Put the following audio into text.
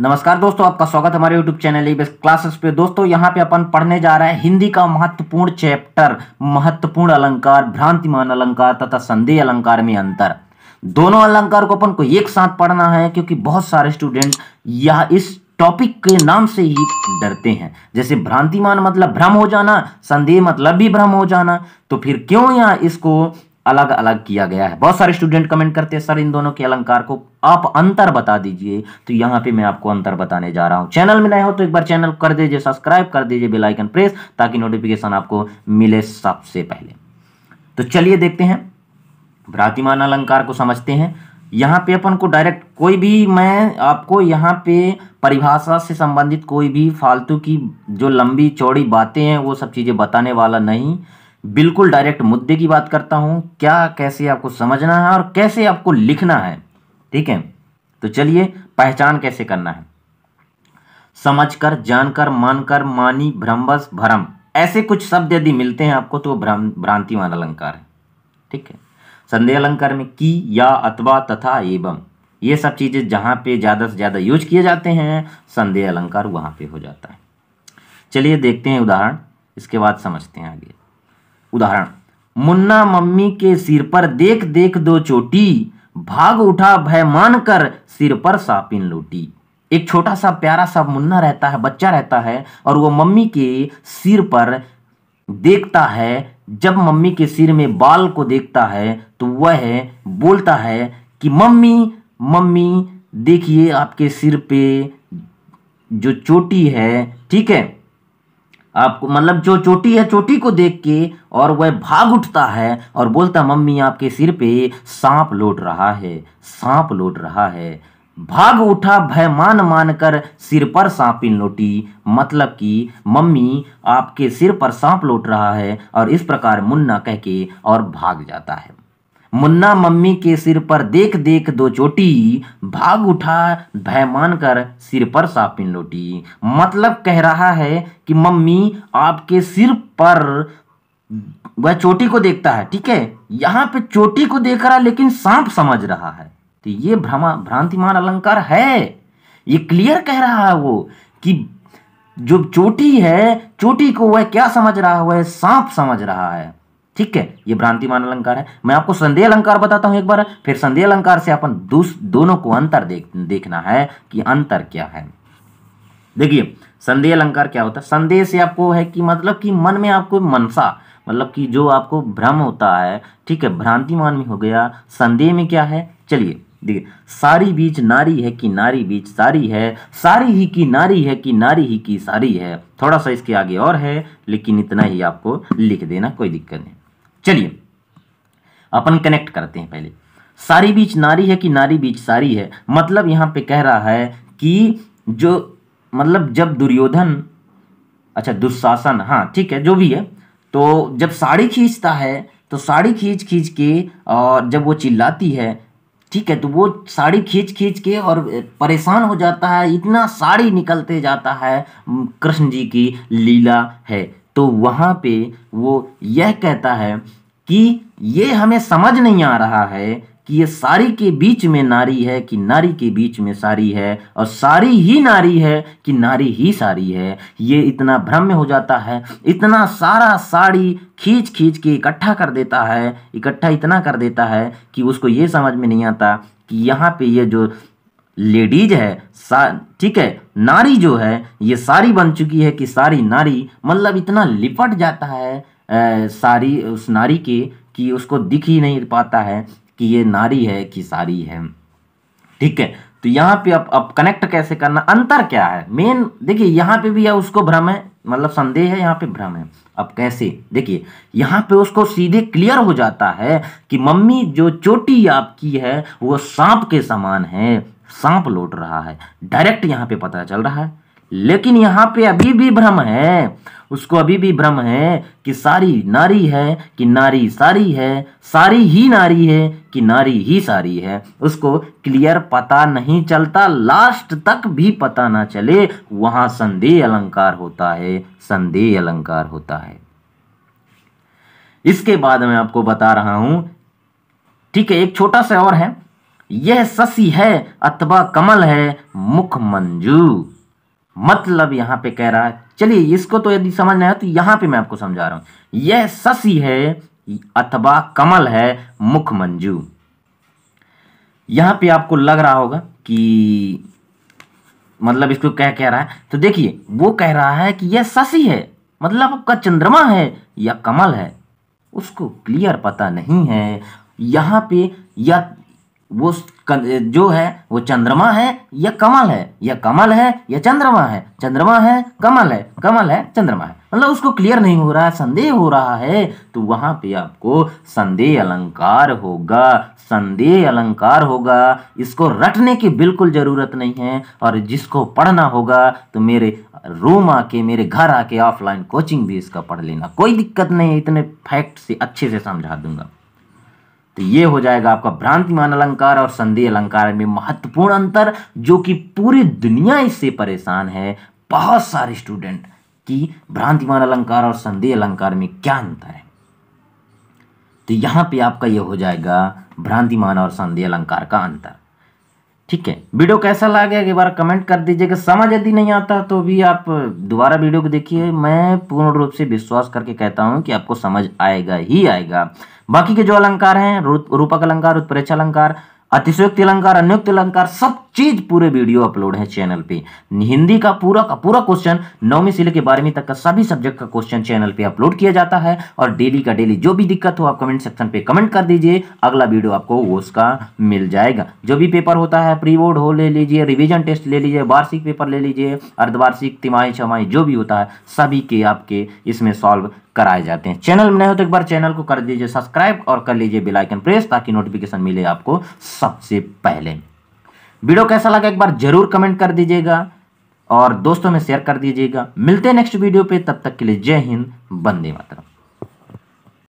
नमस्कार दोस्तों आपका स्वागत हमारे YouTube चैनल ई क्लासेस पे दोस्तों यहाँ पे अपन पढ़ने जा रहे हैं हिंदी का महत्वपूर्ण चैप्टर महत्वपूर्ण अलंकार भ्रांतिमान अलंकार तथा संधि अलंकार में अंतर दोनों अलंकार को अपन को एक साथ पढ़ना है क्योंकि बहुत सारे स्टूडेंट यह इस टॉपिक के नाम से ही डरते हैं जैसे भ्रांतिमान मतलब भ्रम हो जाना संदेह मतलब भी भ्रम हो जाना तो फिर क्यों यहाँ इसको अलग अलग किया गया है बहुत सारे स्टूडेंट कमेंट करते हैं सर इन दोनों के अलंकार को आप अंतर बता दीजिए तो यहाँ पे मैं आपको अंतर बताने जा रहा हूँ चैनल में नए हो तो एक बार चैनल कर दीजिए सब्सक्राइब कर दीजिए बेल आइकन प्रेस ताकि नोटिफिकेशन आपको मिले सबसे पहले तो चलिए देखते हैं भ्रातिमान अलंकार को समझते हैं यहाँ पे अपन को डायरेक्ट कोई भी मैं आपको यहाँ पे परिभाषा से संबंधित कोई भी फालतू की जो लंबी चौड़ी बातें हैं वो सब चीज़ें बताने वाला नहीं बिल्कुल डायरेक्ट मुद्दे की बात करता हूं क्या कैसे आपको समझना है और कैसे आपको लिखना है ठीक है तो चलिए पहचान कैसे करना है समझकर जानकर मानकर मानी भ्रमवश भ्रम ऐसे कुछ शब्द यदि मिलते हैं आपको तो भ्रम भ्रांतिवान अलंकार है ठीक है संदेह अलंकार में की या अथवा तथा एवं ये सब चीज़ें जहां पे ज़्यादा से ज़्यादा यूज किए जाते हैं संदेह अलंकार वहां पे हो जाता है चलिए देखते हैं उदाहरण इसके बाद समझते हैं आगे उदाहरण मुन्ना मम्मी के सिर पर देख देख दो चोटी भाग उठा भय मान कर सिर पर सापिन लोटी एक छोटा सा प्यारा सा मुन्ना रहता है बच्चा रहता है और वो मम्मी के सिर पर देखता है जब मम्मी के सिर में बाल को देखता है तो वह बोलता है कि मम्मी मम्मी देखिए आपके सिर पे जो चोटी है ठीक है आपको मतलब जो चोटी है चोटी को देख के और वह भाग उठता है और बोलता मम्मी आपके सिर पे सांप लौट रहा है सांप लौट रहा है भाग उठा भय मान मान कर सिर पर सांपिन लोटी मतलब कि मम्मी आपके सिर पर सांप लौट रहा है और इस प्रकार मुन्ना कह के और भाग जाता है मुन्ना मम्मी के सिर पर देख देख दो चोटी भाग उठा भय मान कर सिर पर सापिन लोटी मतलब कह रहा है कि मम्मी आपके सिर पर वह चोटी को देखता है ठीक है यहाँ पे चोटी को देख रहा है लेकिन सांप समझ रहा है तो ये भ्रमा भ्रांतिमान अलंकार है ये क्लियर कह रहा है वो कि जो चोटी है चोटी को वह क्या समझ रहा है वह सांप समझ रहा है ठीक है ये भ्रांतिमान अलंकार है मैं आपको संदेह अलंकार बताता हूं एक बार फिर संदेह अलंकार से अपन दोनों को अंतर देख, देखना है कि अंतर क्या है देखिए संदेह अलंकार क्या होता है संदेह से आपको है कि मतलब कि मन में आपको मनसा मतलब कि जो आपको भ्रम होता है ठीक है भ्रांतिमान में हो गया संदेह में क्या है चलिए देखिए सारी बीच नारी है कि नारी बीच सारी है सारी ही की नारी है कि नारी ही की सारी है थोड़ा सा इसके आगे और है लेकिन इतना ही आपको लिख देना कोई दिक्कत नहीं चलिए अपन कनेक्ट करते हैं पहले सारी बीच नारी है कि नारी बीच सारी है मतलब यहाँ पे कह रहा है कि जो मतलब जब दुर्योधन अच्छा दुशासन हाँ ठीक है जो भी है तो जब साड़ी खींचता है तो साड़ी खींच खींच के और जब वो चिल्लाती है ठीक है तो वो साड़ी खींच खींच के और परेशान हो जाता है इतना साड़ी निकलते जाता है कृष्ण जी की लीला है तो वहाँ पे वो यह कहता है कि ये हमें समझ नहीं आ रहा है कि ये सारी के बीच में नारी है कि नारी के बीच में सारी है और सारी ही नारी है कि नारी ही सारी है ये इतना भ्रम हो जाता है इतना सारा साड़ी खींच खींच के इकट्ठा कर देता है इकट्ठा इतना कर देता है कि उसको ये समझ में नहीं आता कि यहाँ पे ये जो लेडीज है ठीक है नारी जो है ये सारी बन चुकी है कि सारी नारी मतलब इतना लिपट जाता है आ, सारी उस नारी के कि उसको दिख ही नहीं पाता है कि ये नारी है कि सारी है ठीक है तो यहाँ पे अब अब कनेक्ट कैसे करना अंतर क्या है मेन देखिए यहाँ पे भी उसको भ्रम है मतलब संदेह है यहाँ पे भ्रम है अब कैसे देखिए यहाँ पे उसको सीधे क्लियर हो जाता है कि मम्मी जो चोटी आपकी है वो सांप के समान है सांप लौट रहा है डायरेक्ट यहाँ पे पता चल रहा है लेकिन यहाँ पे अभी भी भ्रम है उसको अभी भी भ्रम है कि सारी नारी है कि नारी सारी है सारी ही नारी है कि नारी ही सारी है उसको क्लियर पता नहीं चलता लास्ट तक भी पता ना चले वहां संदेह अलंकार होता है संदेह अलंकार होता है इसके बाद मैं आपको बता रहा हूं ठीक है एक छोटा सा और है यह शशि है अथवा कमल है मुख मंजू मतलब यहां पे कह रहा है चलिए इसको तो यदि समझ नहीं आया तो यहां पे मैं आपको समझा रहा हूं यह शशि है अथवा कमल है मुख मंजू यहां पे आपको लग रहा होगा कि मतलब इसको क्या कह रहा है तो देखिए वो कह रहा है कि यह शशि है मतलब आपका चंद्रमा है या कमल है उसको क्लियर पता नहीं है यहां पे या वो जो है वो चंद्रमा है या कमल है या कमल है या चंद्रमा है चंद्रमा है कमल है कमल है चंद्रमा है मतलब उसको क्लियर नहीं हो रहा है संदेह हो रहा है तो वहां पे आपको संदेह अलंकार होगा संदेह अलंकार होगा इसको रटने की बिल्कुल ज़रूरत नहीं है और जिसको पढ़ना होगा तो मेरे रूम आके मेरे घर आके ऑफलाइन कोचिंग भी इसका पढ़ लेना कोई दिक्कत नहीं इतने फैक्ट से अच्छे से समझा दूंगा तो ये हो जाएगा आपका भ्रांतिमान अलंकार और संधि अलंकार में महत्वपूर्ण अंतर जो कि पूरी दुनिया इससे परेशान है बहुत सारे स्टूडेंट कि भ्रांतिमान अलंकार और संधि अलंकार में क्या अंतर है तो यहां पे आपका ये हो जाएगा भ्रांतिमान और संधि अलंकार का अंतर ठीक है वीडियो कैसा लगा एक बार कमेंट कर दीजिएगा समझ यदि नहीं आता तो भी आप दोबारा वीडियो को देखिए मैं पूर्ण रूप से विश्वास करके कहता हूं कि आपको समझ आएगा ही आएगा बाकी के जो अलंकार हैं रूपक अलंकार उत्प्रेक्षा अलंकार अतिशयोक्त अलंकार अन्योक्त अलंकार सब चीज पूरे वीडियो अपलोड है चैनल पे हिंदी का पूरा का पूरा क्वेश्चन नौवीं से लेकर बारहवीं तक का सभी सब्जेक्ट का क्वेश्चन चैनल पे अपलोड किया जाता है और डेली का डेली जो भी दिक्कत हो आप कमेंट सेक्शन पे कमेंट कर दीजिए अगला वीडियो आपको उसका मिल जाएगा जो भी पेपर होता है प्री बोर्ड हो ले लीजिए रिविजन टेस्ट ले लीजिए वार्षिक पेपर ले लीजिए अर्धवार्षिक तिमाही छमाही जो भी होता है सभी के आपके इसमें सॉल्व कराए जाते हैं चैनल में नए हो तो एक बार चैनल को कर दीजिए सब्सक्राइब और कर लीजिए आइकन प्रेस ताकि नोटिफिकेशन मिले आपको सबसे पहले वीडियो कैसा लगा एक बार जरूर कमेंट कर दीजिएगा और दोस्तों में शेयर कर दीजिएगा मिलते हैं नेक्स्ट वीडियो पे तब तक के लिए जय हिंद बंदे मातरम